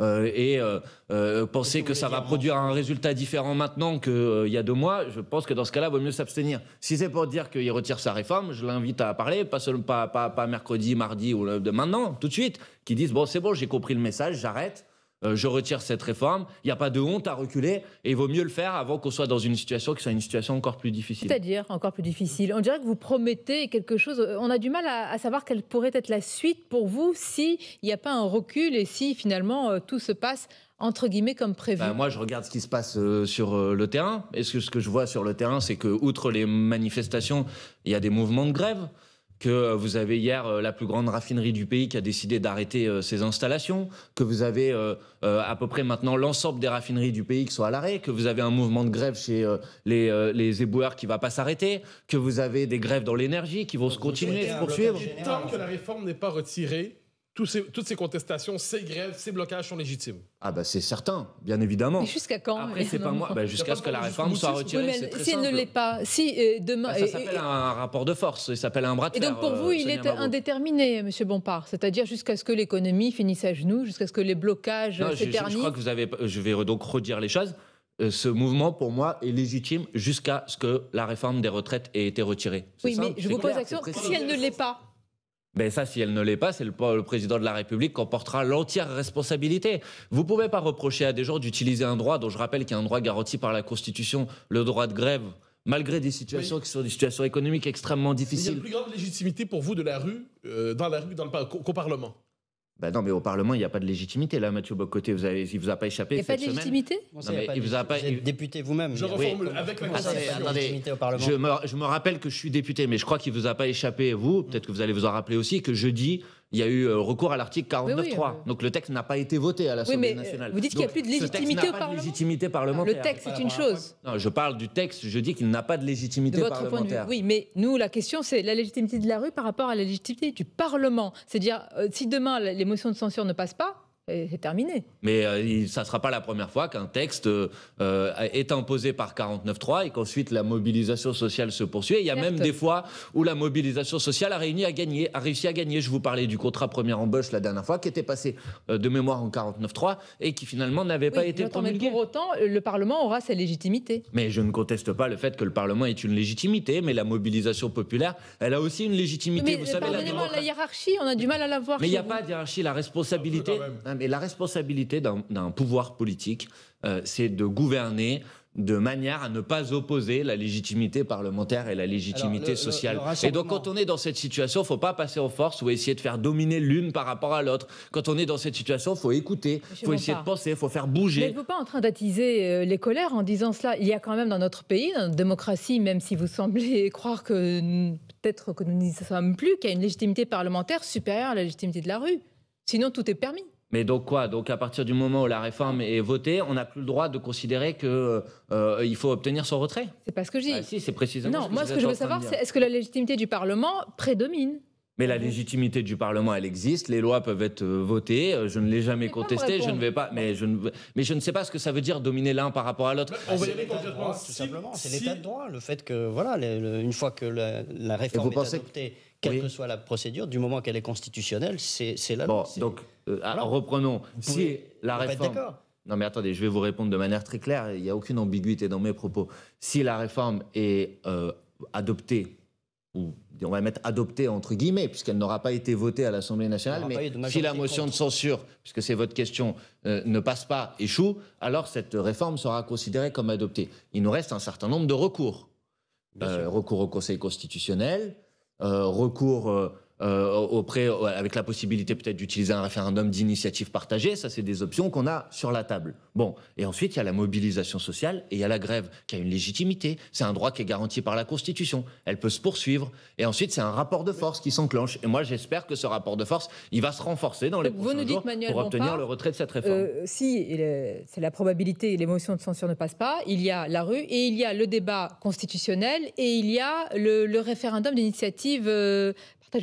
euh, et euh, euh, penser que ça va produire un résultat différent maintenant qu'il y a deux mois, je pense que dans ce cas-là, il vaut mieux s'abstenir. Si c'est pour dire qu'il retire sa réforme, je l'invite à parler, pas, seulement, pas, mercredi, mardi ou le, de maintenant, tout de suite, qui disent, bon, c'est bon, j'ai compris le message, j'arrête. Euh, je retire cette réforme, il n'y a pas de honte à reculer, et il vaut mieux le faire avant qu'on soit dans une situation qui soit une situation encore plus difficile. C'est-à-dire encore plus difficile. On dirait que vous promettez quelque chose. Euh, on a du mal à, savoir quelle pourrait être la suite pour vous si n'y a pas un recul et si finalement euh, tout se passe entre guillemets comme prévu ben, Moi, je regarde ce qui se passe sur le terrain. Et ce que, ce que je vois sur le terrain, c'est que, outre les manifestations, il y a des mouvements de grève que euh, vous avez hier euh, la plus grande raffinerie du pays qui a décidé d'arrêter euh, ses installations, que vous avez à peu près maintenant l'ensemble des raffineries du pays qui sont à l'arrêt, que vous avez un mouvement de grève chez les, éboueurs qui ne va pas s'arrêter, que vous avez des grèves dans l'énergie qui vont se continuer, se poursuivre. Tant que la réforme n'est pas retirée, toutes ces contestations, ces grèves, ces blocages sont légitimes. Ah bah c'est certain, bien évidemment. Jusqu'à quand Après, c'est pas moi, bah, jusqu'à ce que la réforme soit retirée. si elle ne l'est pas, si euh, demain. Bah, ça euh, s'appelle euh, un rapport de force, ça s'appelle un bras de fer. Et donc pour vous, il est indéterminé, Monsieur Bompard, c'est-à-dire jusqu'à ce que l'économie finisse à genoux, jusqu'à ce que les blocages s'éternisent. Je, je crois que vous avez, je vais donc redire les choses ce mouvement, pour moi, est légitime jusqu'à ce que la réforme des retraites ait été retirée. Oui, mais je vous pose la question, si elle ne l'est pas, mais ben ça, si elle ne l'est pas, c'est le, président de la République qui en portera l'entière responsabilité. Vous ne pouvez pas reprocher à des gens d'utiliser un droit dont je rappelle qu'il y a un droit garanti par la Constitution, le droit de grève, malgré des situations qui sont des situations économiques extrêmement difficiles. Il y a une plus grande légitimité pour vous de la rue, euh, dans la rue, dans le, qu'au Parlement ben non, mais au Parlement, il n'y a pas de légitimité, là, Mathieu Bocoté. Vous avez, il ne vous a pas échappé. Il n'y a pas de légitimité non, Il vous a pas. député vous-même. Je reformule avec Attendez, je me, je me rappelle que je suis député, mais je crois qu'il ne vous a pas échappé, vous, peut-être que vous allez vous en rappeler aussi, que je dis il y a eu euh, recours à l'article 49.3. Donc le texte n'a pas été voté à l'Assemblée euh, nationale. Vous dites qu'il n'y a plus de légitimité au Parlement. légitimité parlementaire. Le texte, c'est une chose. Non, je parle du texte, je dis qu'il n'a pas de légitimité de votre Point de vue, oui, mais nous, la question, c'est la légitimité de la rue par rapport à la légitimité du Parlement. C'est-à-dire, euh, si demain les motions de censure ne passent pas, c'est terminé. Mais euh, ça ne sera pas la première fois qu'un texte euh, euh, est imposé par 49.3 et qu'ensuite la mobilisation sociale se poursuit. il y a même des fois où la mobilisation sociale a, à réussi à gagner. Je vous parlais du contrat première embauche la dernière fois, qui était passé de mémoire en 49.3 et qui finalement n'avait pas été promulgué. pour autant, le Parlement aura sa légitimité. Mais je ne conteste pas le fait que le Parlement ait une légitimité, mais la mobilisation populaire, elle a aussi une légitimité. Mais vous savez, la, hiérarchie, on a du mal à la voir. Mais il n'y a pas de hiérarchie, la responsabilité. Ah, mais Et la responsabilité d'un pouvoir politique, euh, c'est de gouverner de manière à ne pas opposer la légitimité parlementaire et la légitimité sociale. Et donc quand on est dans cette situation, faut pas passer aux forces ou essayer de faire dominer l'une par rapport à l'autre. Quand on est dans cette situation, faut écouter, il faut essayer de penser, faut faire bouger. Mais vous pas en train d'attiser euh, les colères en disant cela. Il y a quand même dans notre pays, dans notre démocratie, même si vous semblez croire que peut-être que nous n'y sommes plus, qu'il y a une légitimité parlementaire supérieure à la légitimité de la rue. Sinon, tout est permis. Mais donc quoi Donc à partir du moment où la réforme est votée, on n'a plus le droit de considérer que euh, il faut obtenir son retrait. C'est pas ce que je dis. Bah, si, c'est précisément. Non, ce que moi ce que je veux savoir, c'est est-ce que la légitimité du Parlement prédomine mais la légitimité du Parlement, elle existe. Les lois peuvent être euh, votées. Euh, je ne l'ai jamais contestée. Je ne vais pas. Mais je ne. Mais je ne sais pas ce que ça veut dire dominer l'un par rapport à l'autre. On va y aller droit, Tout simplement, c'est l'état de droit. Le fait que voilà, une fois que la, réforme est adoptée quelle que soit la procédure, du moment qu'elle est constitutionnelle, c'est la bon, Donc, euh, ah, alors reprenons. Vous si la réforme. Non, mais attendez, je vais vous répondre de manière très claire. Il n'y a aucune ambiguïté dans mes propos. Si la réforme est euh, adoptée, ou on va mettre adoptée entre guillemets, puisqu'elle n'aura pas été votée à l'Assemblée nationale, mais si la motion de censure, puisque c'est votre question, euh, ne passe pas, échoue, alors cette réforme sera considérée comme adoptée. Il nous reste un certain nombre de recours. recours au Conseil constitutionnel, euh, recours euh, euh, avec la possibilité peut-être d'utiliser un référendum d'initiative partagée. Ça, c'est des options qu'on a sur la table. Bon, et ensuite, il y a la mobilisation sociale et il y a la grève qui a une légitimité. C'est un droit qui est garanti par la Constitution. Elle peut se poursuivre. Et ensuite, c'est un rapport de force qui s'enclenche. Et moi, j'espère que ce rapport de force, il va se renforcer dans les prochains jours pour obtenir le retrait de cette réforme. Euh, si, c'est la probabilité, les motions de censure ne passent pas. Il y a la rue et il y a le débat constitutionnel et il y a le, référendum d'initiative euh,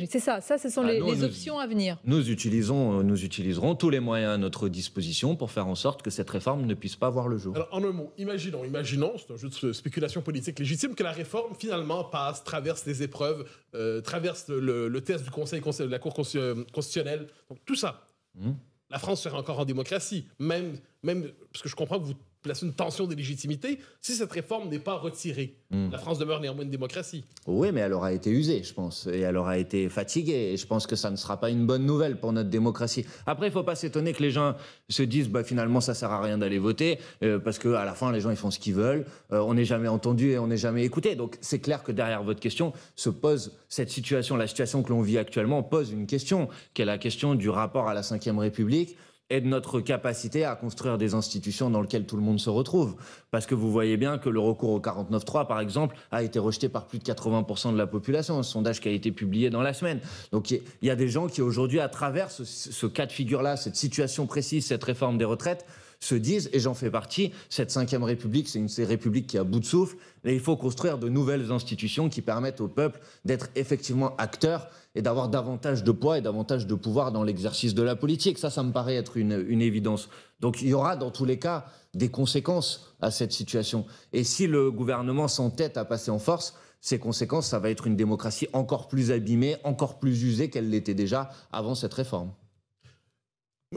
c'est ça, ça, ce sont ah, les, options à venir. Nous, utilisons, euh, nous utiliserons tous les moyens à notre disposition pour faire en sorte que cette réforme ne puisse pas voir le jour. Alors, en un mot, imaginons, imaginons, c'est un jeu de spéculation politique légitime, que la réforme finalement passe, traverse les épreuves, euh, traverse le, test du Conseil de la Cour constitutionnelle, donc tout ça. Mmh. La France serait encore en démocratie, même, même parce que je comprends que vous place une tension des légitimités si cette réforme n'est pas retirée. Hmm. La France demeure néanmoins une démocratie. Oui, mais elle aura été usée, je pense, et elle aura été fatiguée, et je pense que ça ne sera pas une bonne nouvelle pour notre démocratie. Après, il ne faut pas s'étonner que les gens se disent, bah, finalement, ça ne sert à rien d'aller voter, euh, parce qu'à la fin, les gens, ils font ce qu'ils veulent, euh, on n'est jamais entendu et on n'est jamais écouté. Donc, c'est clair que derrière votre question se pose cette situation, la situation que l'on vit actuellement pose une question, qui est la question du rapport à la Ve République, et de notre capacité à construire des institutions dans lesquelles tout le monde se retrouve. Parce que vous voyez bien que le recours au 49-3, par exemple, a été rejeté par plus de 80% de la population, un sondage qui a été publié dans la semaine. Donc il y, a des gens qui aujourd'hui, à travers ce, cas de figure-là, cette situation précise, cette réforme des retraites, se disent, et j'en fais partie, cette cinquième république, c'est une république qui a bout de souffle, et il faut construire de nouvelles institutions qui permettent au peuple d'être effectivement acteur et d'avoir davantage de poids et davantage de pouvoir dans l'exercice de la politique. Ça, ça me paraît être une, une, évidence. Donc il y aura dans tous les cas des conséquences à cette situation. Et si le gouvernement s'entête à passer en force, ces conséquences, ça va être une démocratie encore plus abîmée, encore plus usée qu'elle l'était déjà avant cette réforme.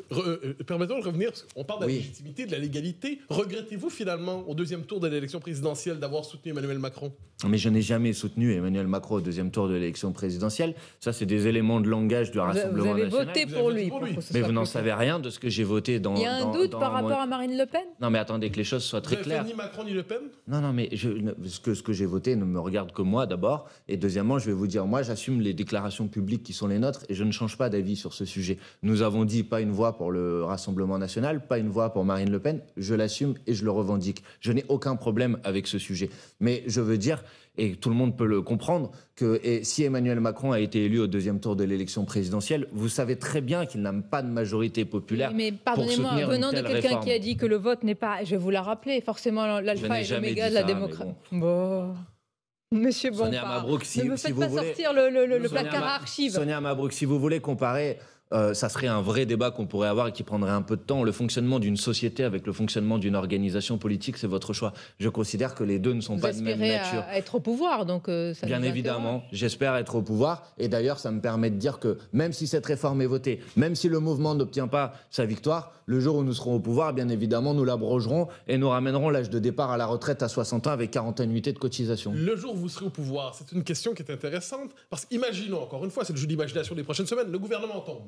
Re, euh, permettons de revenir, on parle de la légitimité, de la légalité. Regrettez-vous finalement au deuxième tour de l'élection présidentielle d'avoir soutenu Emmanuel Macron Mais je n'ai jamais soutenu Emmanuel Macron au deuxième tour de l'élection présidentielle. Ça, c'est des éléments de langage du Rassemblement national. Vous avez voté pour, lui, mais vous n'en savez rien de ce que j'ai voté dans. Il y a un doute par rapport à Marine Le Pen Non, mais attendez que les choses soient très vous claires. ni Macron ni Le Pen Non, non, mais ce que, ce que j'ai voté ne me regarde que moi d'abord. Et deuxièmement, je vais vous dire, moi, j'assume les déclarations publiques qui sont les nôtres et je ne change pas d'avis sur ce sujet. Nous avons dit pas une voix pour le Rassemblement national, pas une voix pour Marine Le Pen. Je l'assume et je le revendique. Je n'ai aucun problème avec ce sujet. Mais je veux dire, et tout le monde peut le comprendre, que et si Emmanuel Macron a été élu au deuxième tour de l'élection présidentielle, vous savez très bien qu'il n'a pas de majorité populaire. mais, pardonnez-moi, venant de quelqu'un qui a dit que le vote n'est pas, je vais vous la rappeler, forcément l'alpha et l'oméga de la démocratie. Bon. Monsieur Bompard, ne me faites vous pas voulez, sortir le, placard à Sonia Mabrouk, si vous voulez comparer euh, ça serait un vrai débat qu'on pourrait avoir et qui prendrait un peu de temps. Le fonctionnement d'une société avec le fonctionnement d'une organisation politique, c'est votre choix. Je considère que les deux ne sont pas de même nature. À être au pouvoir, donc euh, ça Bien évidemment, j'espère être au pouvoir. Et d'ailleurs, ça me permet de dire que même si cette réforme est votée, même si le mouvement n'obtient pas sa victoire, le jour où nous serons au pouvoir, bien évidemment, nous l'abrogerons et nous ramènerons l'âge de départ à la retraite à 60 ans avec 40 annuités de cotisation. Le jour où vous serez au pouvoir, c'est une question qui est intéressante parce qu'imaginons, encore une fois, c'est le jeu d'imagination des prochaines semaines, le gouvernement tombe.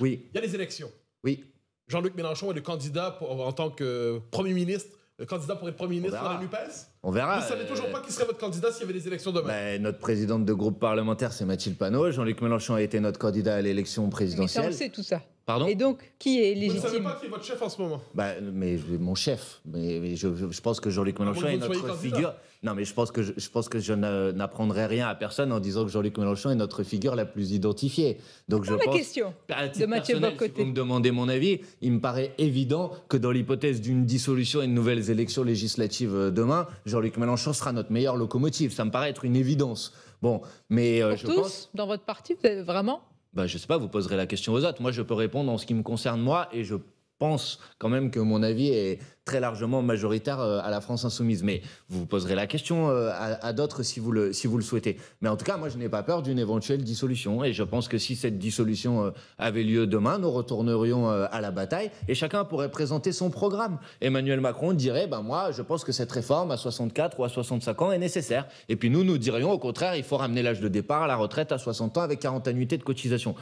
Oui. Il y a les élections. Oui. Jean-Luc Mélenchon est le candidat pour, en tant que Premier ministre le candidat pour être Premier ministre dans la NUPES On verra. Vous ne savez toujours euh, pas qui serait votre candidat s'il y avait des élections demain ben, Notre présidente de groupe parlementaire, c'est Mathilde Panot. Jean-Luc Mélenchon a été notre candidat à l'élection présidentielle. ça, on sait tout ça. Pardon Et donc, qui est légitime Vous ne savez pas qui est votre chef en ce moment bah, mais mon chef. Mais, je, pense que Jean-Luc ah, Mélenchon est notre figure. Non, mais je pense que je, pense que je n'apprendrai rien à personne en disant que Jean-Luc Mélenchon est notre figure la plus identifiée. Donc je la question de Mathieu Bocoté. Si vous me demandez mon avis, il me paraît évident que dans l'hypothèse d'une dissolution et de nouvelles élections législatives euh, demain, Jean-Luc Mélenchon sera notre meilleure locomotive. Ça me paraît être une évidence. Bon, mais euh, je tous, pense... Dans votre parti, vraiment bah, je sais pas, vous poserez la question aux autres. Moi, je peux répondre en ce qui me concerne moi et je pense quand même que mon avis est très largement majoritaire euh, à la France insoumise. Mais vous poserez la question euh, à, d'autres si, vous le, si vous le souhaitez. Mais en tout cas, moi, je n'ai pas peur d'une éventuelle dissolution. Et je pense que si cette dissolution euh, avait lieu demain, nous retournerions à la bataille et chacun pourrait présenter son programme. Emmanuel Macron dirait, ben moi, je pense que cette réforme à 64 ou à 65 ans est nécessaire. Et puis nous, nous dirions, au contraire, il faut ramener l'âge de départ à la retraite à 60 ans avec 40 annuités de cotisation.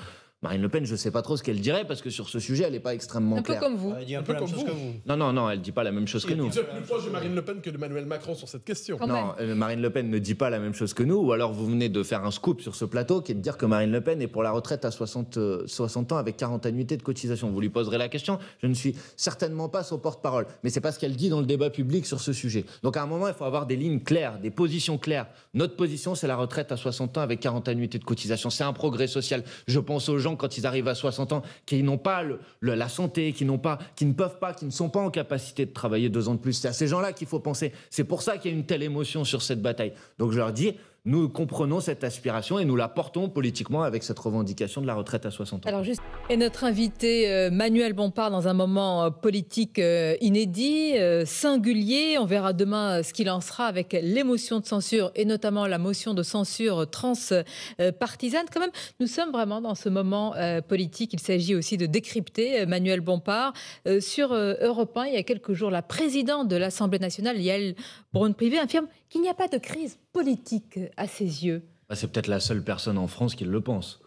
Marine Le Pen, je ne sais pas trop ce qu'elle dirait parce que sur ce sujet, elle n'est pas extrêmement un claire. Peu comme vous. Ah, elle dit un, peu, comme vous. Non, non, non, elle ne dit pas la même chose que nous. Vous êtes plus proche de Marine Le Pen que de Emmanuel Macron sur cette question. non, euh, Marine Le Pen ne dit pas la même chose que nous. Ou alors vous venez de faire un scoop sur ce plateau qui est de dire que Marine Le Pen est pour la retraite à 60, 60 euh, ans avec 40 annuités de cotisation. Vous lui poserez la question. Je ne suis certainement pas son porte-parole. Mais c'est pas ce qu'elle dit dans le débat public sur ce sujet. Donc à un moment, il faut avoir des lignes claires, des positions claires. Notre position, c'est la retraite à 60 ans avec 40 annuités de cotisation. C'est un progrès social. Je pense aux gens quand ils arrivent à 60 ans, qui n'ont pas la santé, qui n'ont pas, qui ne peuvent pas, qui ne sont pas en capacité de travailler deux ans de plus. C'est à ces gens-là qu'il faut penser. C'est pour ça qu'il y a une telle émotion sur cette bataille. Donc je leur dis, nous comprenons cette aspiration et nous la portons politiquement avec cette revendication de la retraite à 60 ans. Et notre invité euh, Manuel Bompard dans un moment euh, politique euh, inédit, singulier. On verra demain ce qu'il en sera avec l'émotion de censure et notamment la motion de censure transpartisane. Quand même, nous sommes vraiment dans ce moment politique. Il s'agit aussi de décrypter Manuel Bompard. Sur Europe 1, il y a quelques jours, la présidente de l'Assemblée nationale, Yael Braun-Privé, affirme qu'il n'y a pas de crise politique à ses yeux bah, C'est peut-être la seule personne en France qui le pense.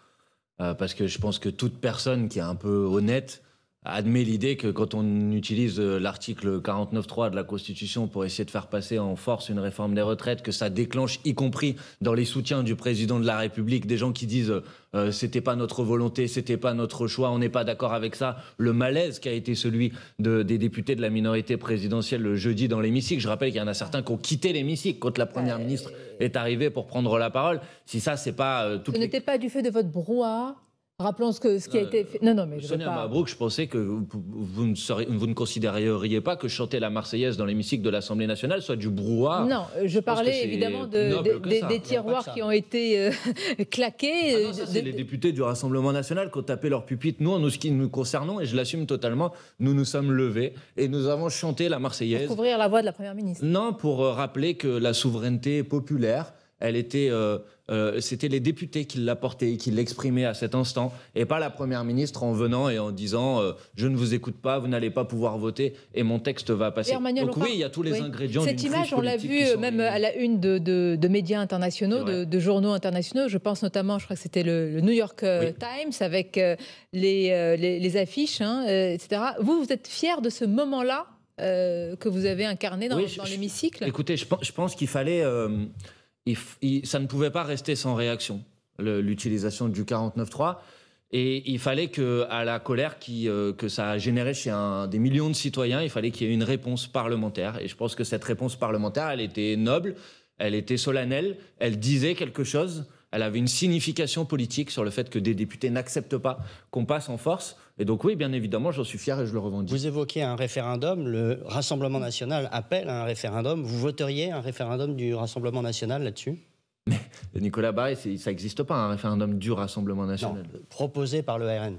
Euh, parce que je pense que toute personne qui est un peu honnête admet l'idée que quand on utilise euh, l'article 49.3 de la Constitution pour essayer de faire passer en force une réforme des retraites, que ça déclenche, y compris dans les soutiens du président de la République, des gens qui disent euh, euh, c'était pas notre volonté, c'était pas notre choix, on n'est pas d'accord avec ça. Le malaise qui a été celui des députés de la minorité présidentielle le jeudi dans l'hémicycle. Je rappelle qu'il y en a certains qui ont quitté l'hémicycle quand la première ministre est arrivée pour prendre la parole. Si ça, c'est pas tout. Ce n'était pas du fait de votre brouhaha Rappelons ce, que, ce qui a euh, été fait. Non, non, mais je sais pas... Mabrouk, je pensais que vous, ne vous, ne considéreriez pas que chanter la Marseillaise dans l'hémicycle de l'Assemblée nationale soit du brouhaha. Non, euh, je, parlais évidemment des, tiroirs qui ont été euh, claqués. Ah c'est les députés du Rassemblement national qui ont tapé leur pupitre. Nous, en nous, ce qui nous concerne, et je l'assume totalement, nous nous sommes levés et nous avons chanté la Marseillaise. Pour couvrir la voix de la Première ministre. Non, pour rappeler que la souveraineté populaire, elle était. Euh, c'était les députés qui l'apportaient, et qui l'exprimaient à cet instant, et pas la Première ministre en venant et en disant euh, Je ne vous écoute pas, vous n'allez pas pouvoir voter, et mon texte va passer ». Donc oui, il y a tous les ingrédients Cette image, on l'a vu même à la une de, médias internationaux, de, journaux internationaux. Je pense notamment, je crois que c'était le, New York euh, Times, avec les, affiches, hein, etc. Vous, vous êtes fier de ce moment-là que vous avez incarné dans, l'hémicycle Écoutez, je, pense qu'il fallait ça ne pouvait pas rester sans réaction, l'utilisation du 49-3. Et il fallait que, à la colère euh, que ça a généré chez des millions de citoyens, il fallait qu'il y ait une réponse parlementaire. Et je pense que cette réponse parlementaire, elle était noble, elle était solennelle, elle disait quelque chose elle avait une signification politique sur le fait que des députés n'acceptent pas qu'on passe en force. Et donc oui, bien évidemment, j'en suis fier et je le revendique. Vous évoquez un référendum, le Rassemblement national appelle à un référendum. Vous voteriez un référendum du Rassemblement national là-dessus Mais Nicolas Barré, ça n'existe pas, un référendum du Rassemblement national. proposé par le RN.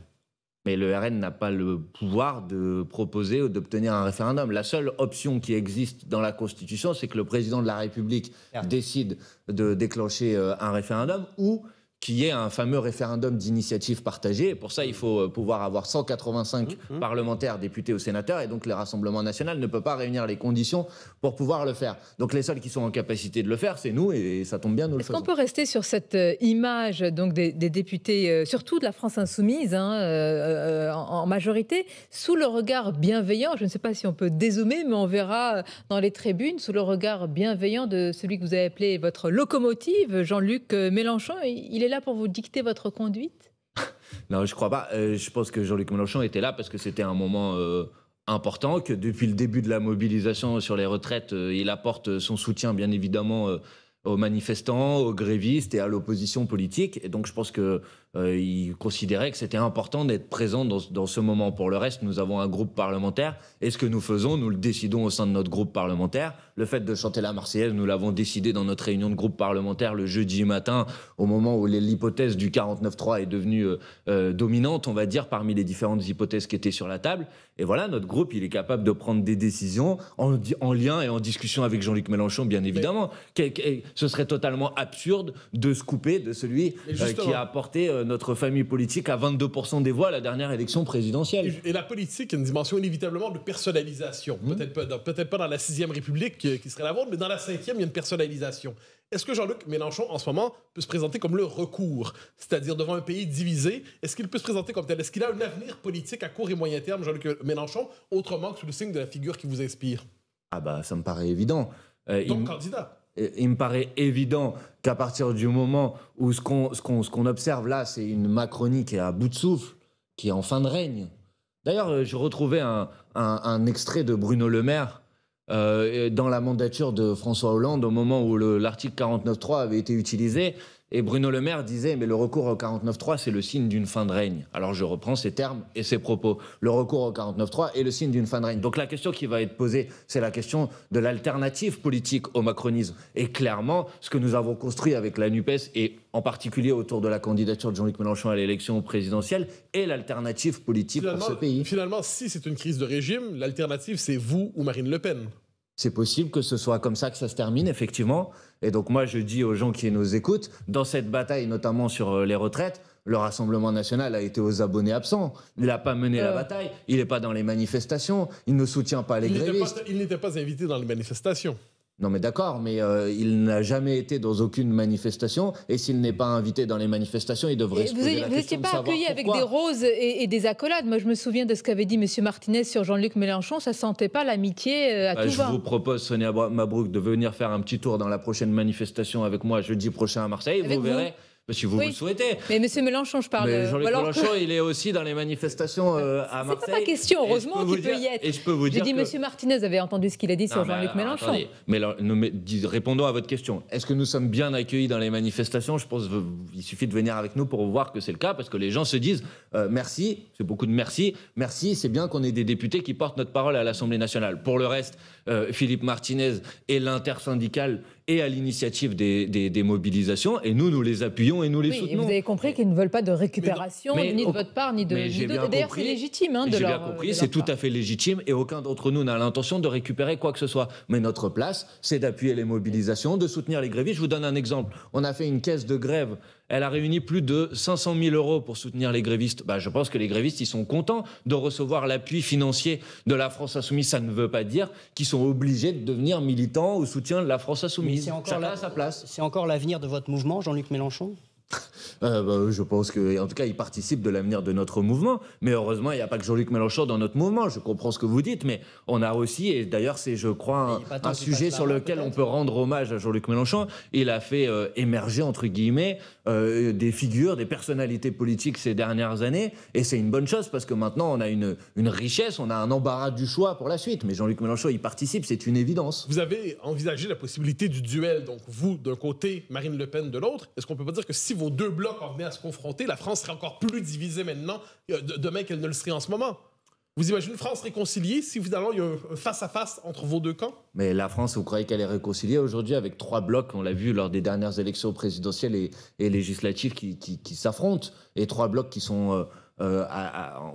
Mais le RN n'a pas le pouvoir de proposer ou d'obtenir un référendum. La seule option qui existe dans la Constitution, c'est que le président de la République décide de déclencher euh, un référendum ou qui est un fameux référendum d'initiative partagée. Pour ça, il faut euh, pouvoir avoir 185 mmh, mmh. parlementaires, députés ou sénateurs, et donc le Rassemblement national ne peut pas réunir les conditions pour pouvoir le faire. Donc les seuls qui sont en capacité de le faire, c'est nous, et ça tombe bien, nous le faisons. Est-ce qu'on peut rester sur cette euh, image donc des, députés, euh, surtout de la France insoumise, hein, en, en, majorité, sous le regard bienveillant, je ne sais pas si on peut dézoomer, mais on verra dans les tribunes, sous le regard bienveillant de celui que vous avez appelé votre locomotive, Jean-Luc Mélenchon, il est là pour vous dicter votre conduite Non, je crois pas. Euh, je pense que Jean-Luc Mélenchon était là parce que c'était un moment euh, important, que depuis le début de la mobilisation sur les retraites, euh, il apporte son soutien, bien évidemment aux manifestants, aux grévistes et à l'opposition politique. Et donc je pense que euh, il considérait que c'était important d'être présent dans, ce moment. Pour le reste, nous avons un groupe parlementaire et ce que nous faisons, nous le décidons au sein de notre groupe parlementaire. Le fait de chanter la Marseillaise, nous l'avons décidé dans notre réunion de groupe parlementaire le jeudi matin, au moment où l'hypothèse du 49-3 est devenue euh, euh, dominante, on va dire, parmi les différentes hypothèses qui étaient sur la table. Et voilà, notre groupe, il est capable de prendre des décisions en, lien et en discussion avec Jean-Luc Mélenchon, bien évidemment. ce serait totalement absurde de se couper de celui qui a apporté notre famille politique à 22% des voix à la dernière élection présidentielle. Et, la politique a une dimension inévitablement de personnalisation. Hmm. Peut-être pas, pas, dans la 6e République euh, qui serait la vôtre, mais dans la 5e, il y a une personnalisation. Est-ce que Jean-Luc Mélenchon, en ce moment, peut se présenter comme le recours, c'est-à-dire devant un pays divisé? Est-ce qu'il peut se présenter comme tel? Est-ce qu'il a un avenir politique à court et moyen terme, Jean-Luc Mélenchon, autrement que sous le signe de la figure qui vous inspire? Ah bah, ça me paraît évident. Euh, Donc candidat il me paraît évident qu'à partir du moment où ce qu'on observe là, c'est une Macronie qui est à bout de souffle, qui est en fin de règne. D'ailleurs, euh, je retrouvais un, extrait de Bruno Le Maire euh, dans la mandature de François Hollande au moment où l'article 49.3 avait été utilisé. Et Bruno Le Maire disait, mais le recours au 49.3, c'est le signe d'une fin de règne. Alors je reprends ses termes et ses propos. Le recours au 49.3 est le signe d'une fin de règne. Donc la question qui va être posée, c'est la question de l'alternative politique au macronisme. Et clairement, ce que nous avons construit avec la NUPES, et en particulier autour de la candidature de Jean-Luc Mélenchon à l'élection présidentielle, est l'alternative politique pour ce pays. Finalement, si c'est une crise de régime, l'alternative, c'est vous ou Marine Le Pen c'est possible que ce soit comme ça que ça se termine, effectivement. Et donc moi, je dis aux gens qui nous écoutent, dans cette bataille, notamment sur euh, les retraites, le Rassemblement national a été aux abonnés absents. Il n'a pas mené la ah. bataille. Il n'est pas dans les manifestations. Il ne soutient pas les il grévistes. il n'était pas invité dans les manifestations. Non mais d'accord, mais euh, il n'a jamais été dans aucune manifestation et s'il n'est pas invité dans les manifestations, il devrait se poser Vous n'étiez pas accueilli avec des roses et, des accolades. Moi, je me souviens de ce qu'avait dit M. Martinez sur Jean-Luc Mélenchon. Ça sentait pas l'amitié euh, à bah, Je vous propose, Sonia Mabrouk, de venir faire un petit tour dans la prochaine manifestation avec moi jeudi prochain à Marseille. vous verrez si vous, le souhaitez. Mais Monsieur Mélenchon, je parle. Euh, Jean-Luc Mélenchon, il est aussi dans les manifestations euh, à Marseille. C'est pas ma question. Heureusement qu'il peut y être. Et je peux vous dis, que... Monsieur Martinez avait entendu ce qu'il a dit sur Jean-Luc Mélenchon. mais, répondons à votre question. Est-ce que nous sommes bien accueillis dans les manifestations Je pense qu'il suffit de venir avec nous pour voir que c'est le cas, parce que les gens se disent euh, merci. C'est beaucoup de merci. Merci, c'est bien qu'on ait des députés qui portent notre parole à l'Assemblée nationale. Pour le reste, Philippe Martinez et l'intersyndicale et à l'initiative des, mobilisations, et nous, nous les appuyons et nous les soutenons. vous avez compris qu'ils ne veulent pas de récupération, ni de votre part, ni de... D'ailleurs, c'est légitime. Hein, J'ai bien euh, compris, c'est tout à fait légitime, et aucun d'entre nous n'a l'intention de récupérer quoi que ce soit. Mais notre place, c'est d'appuyer les mobilisations, de soutenir les grévistes. Je vous donne un exemple. On a fait une caisse de grève elle a réuni plus de 500 000 euros pour soutenir les grévistes. Bah, je pense que les grévistes, ils sont contents de recevoir l'appui financier de la France Insoumise. Ça ne veut pas dire qu'ils sont obligés de devenir militants au soutien de la France Insoumise. C'est encore, sa place. C'est encore l'avenir de votre mouvement, Jean-Luc Mélenchon euh, bah, je pense que, en tout cas, il participe de l'avenir de notre mouvement. Mais heureusement, il n'y a pas que Jean-Luc Mélenchon dans notre mouvement. Je comprends ce que vous dites, mais on a aussi, et d'ailleurs, c'est, je crois, un, sujet sur lequel on peut rendre hommage à Jean-Luc Mélenchon. Il a fait euh, émerger, entre guillemets, euh, des figures, des personnalités politiques ces dernières années. Et c'est une bonne chose parce que maintenant, on a une, richesse, on a un embarras du choix pour la suite. Mais Jean-Luc Mélenchon il participe, c'est une évidence. Vous avez envisagé la possibilité du duel. Donc, vous, d'un côté, Marine Le Pen de l'autre. Est-ce qu'on peut pas dire que si vos deux blocs en venaient à se confronter, la France serait encore plus divisée maintenant, euh, demain qu'elle ne le serait en ce moment? Vous imaginez une France réconciliée si finalement il y a face-à-face entre vos deux camps Mais la France, vous croyez qu'elle est réconciliée aujourd'hui avec trois blocs, on l'a vu lors des dernières élections présidentielles et, législatives qui, s'affrontent, et trois blocs qui sont... Euh, euh,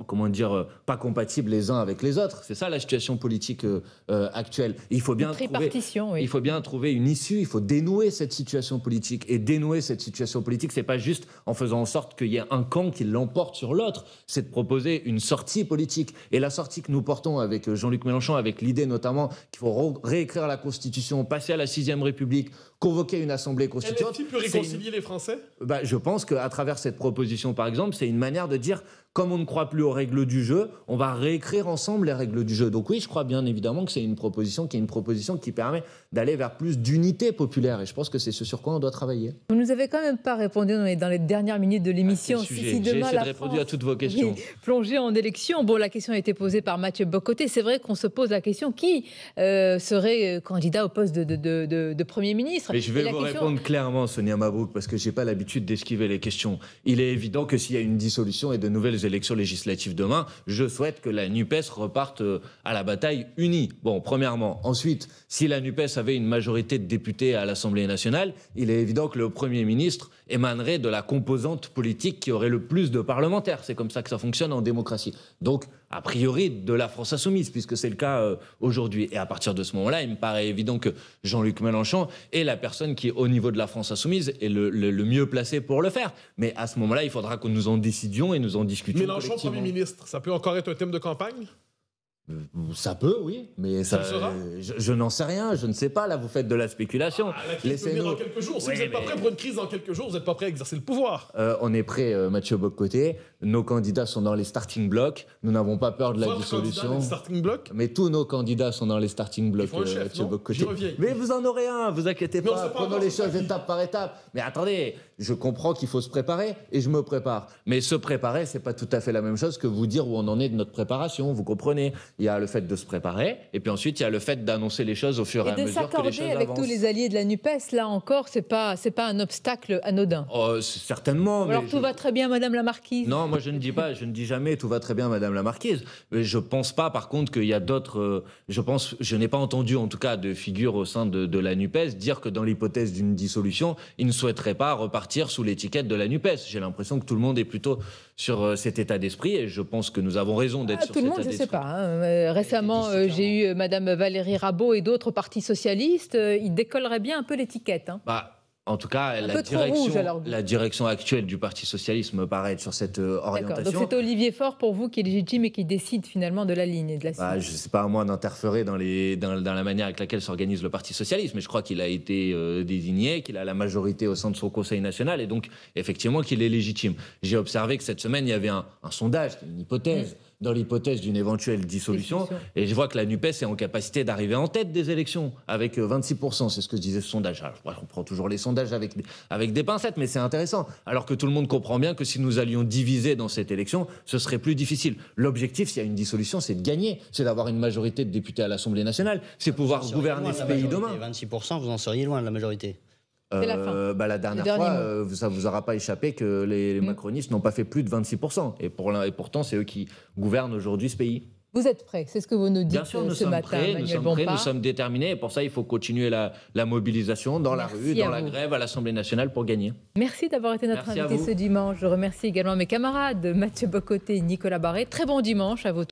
comment dire, euh, pas compatibles les uns avec les autres. C'est ça la situation politique euh, actuelle. il faut bien trouver, il faut bien trouver une issue. Il faut dénouer cette situation politique et dénouer cette situation politique, c'est pas juste en faisant en sorte qu'il y ait un camp qui l'emporte sur l'autre. C'est de proposer une sortie politique. Et la sortie que nous portons avec Jean-Luc Mélenchon, avec l'idée notamment qu'il faut réécrire la Constitution, passer à la sixième République, convoquer une assemblée eh, constituante. a-t-il peut réconcilier les Français bah, Je pense qu'à travers cette proposition, par exemple, c'est une manière de dire comme on ne croit plus aux règles du jeu, on va réécrire ensemble les règles du jeu. Donc oui, je crois bien évidemment que c'est une proposition qui est une proposition qui permet d'aller vers plus d'unité populaire. Et je pense que c'est ce sur quoi on doit travailler. Vous nous avez quand même pas répondu dans les dernières minutes de l'émission. Ah, j'ai essayé de répondre à toutes vos questions. Plonger en élection. Bon, la question a été posée par Mathieu Bocoté. C'est vrai qu'on se pose la question qui euh, serait euh, candidat au poste de, Premier ministre. Mais je vais vous répondre clairement, Sonia Mabrouk, parce que j'ai pas l'habitude d'esquiver les questions. Il est évident que s'il y a une dissolution et de nouvelles élections législatives demain, je souhaite que la NUPES reparte euh, à la bataille unie. Bon, premièrement. Ensuite, si la NUPES avait une majorité de députés à l'Assemblée nationale, il est évident que le Premier ministre émanerait de la composante politique qui aurait le plus de parlementaires. C'est comme ça que ça fonctionne en démocratie. Donc, a priori, de la France insoumise, puisque c'est le cas euh, aujourd'hui. Et à partir de ce moment-là, il me paraît évident que Jean-Luc Mélenchon est la personne qui, au niveau de la France insoumise, est le, mieux placé pour le faire. Mais à ce moment-là, il faudra que nous en décidions et nous en discutions. Mélenchon, Premier ministre, ça peut encore être un thème de campagne euh, ça peut, oui, mais ça, euh, je, je n'en sais rien, je ne sais pas. Là, vous faites de la spéculation. Ah, la quelques jours. Si vous n'êtes pas prêt pour une crise dans quelques jours, vous n'êtes pas prêt à exercer le pouvoir. on est prêt, Mathieu Bocoté nos candidats sont dans les starting blocks, nous n'avons pas peur de la dissolution. Mais tous nos candidats sont dans les starting blocks. Euh, mais vous en aurez un, vous inquiétez pas. pas, prenons les choses étape par étape. Mais attendez, je comprends qu'il faut se préparer et je me prépare. Mais se préparer, c'est pas tout à fait la même chose que vous dire où on en est de notre préparation, vous comprenez Il y a le fait de se préparer et puis ensuite il y a le fait d'annoncer les choses au fur et, à mesure que les choses avec tous les alliés de la Nupes, là encore, c'est pas c'est pas un obstacle anodin. Oh, certainement. Alors tout va très bien, Madame la Marquise. Non, moi je ne dis pas, je ne dis jamais tout va très bien, Madame la Marquise. Mais Je pense pas, par contre, qu'il y a d'autres. Euh, je pense, je n'ai pas entendu, en tout cas, de figure au sein de, la Nupes dire que dans l'hypothèse d'une dissolution, ils ne souhaiteraient pas repartir sous l'étiquette de la Nupes. J'ai l'impression que tout le monde est plutôt sur euh, cet état d'esprit et je pense que nous avons raison d'être ah, sur cet état d'esprit. Tout le monde, je ne sais pas. Hein. Euh, récemment, j'ai eu Madame Valérie Rabault et d'autres partis socialistes. Ils décolleraient bien un peu l'étiquette. Hein. Bah, en tout cas, la direction, actuelle du Parti socialiste me paraît sur cette euh, orientation. Donc c'est Olivier Faure pour vous qui est légitime et qui décide finalement de la ligne et de la bah, Je ne sais pas à moi d'interférer dans, dans, la manière avec laquelle s'organise le Parti socialiste, mais je crois qu'il a été euh, désigné, qu'il a la majorité au sein de son Conseil national et donc effectivement qu'il est légitime. J'ai observé que cette semaine, il y avait un, sondage, une hypothèse dans l'hypothèse d'une éventuelle dissolution. Et je vois que la NUPES est en capacité d'arriver en tête des élections avec 26%. Euh, c'est ce que disait ce sondage. on prend toujours les sondages avec, avec des pincettes, mais c'est intéressant. Alors que tout le monde comprend bien que si nous allions diviser dans cette élection, ce serait plus difficile. L'objectif, s'il y a une dissolution, c'est de gagner. C'est d'avoir une majorité de députés à l'Assemblée nationale. C'est ah, pouvoir gouverner ce pays demain. 26%, vous en seriez loin de la majorité. Euh, la Bah, la dernière fois, euh, ça ne vous aura pas échappé que les, mm. macronistes n'ont pas fait plus de 26%. Et, pour et pourtant, c'est eux qui gouvernent aujourd'hui ce pays. Vous êtes prêts, c'est ce que vous nous dites Bien sûr, euh, nous ce sommes matin. Prêts, nous sommes prêts, nous sommes déterminés. Et pour ça, il faut continuer la, mobilisation dans la rue, dans la grève, à l'Assemblée nationale pour gagner. Merci d'avoir été notre invité ce dimanche. Je remercie également mes camarades Mathieu Bocoté et Nicolas Barré. Très bon dimanche à vous tous.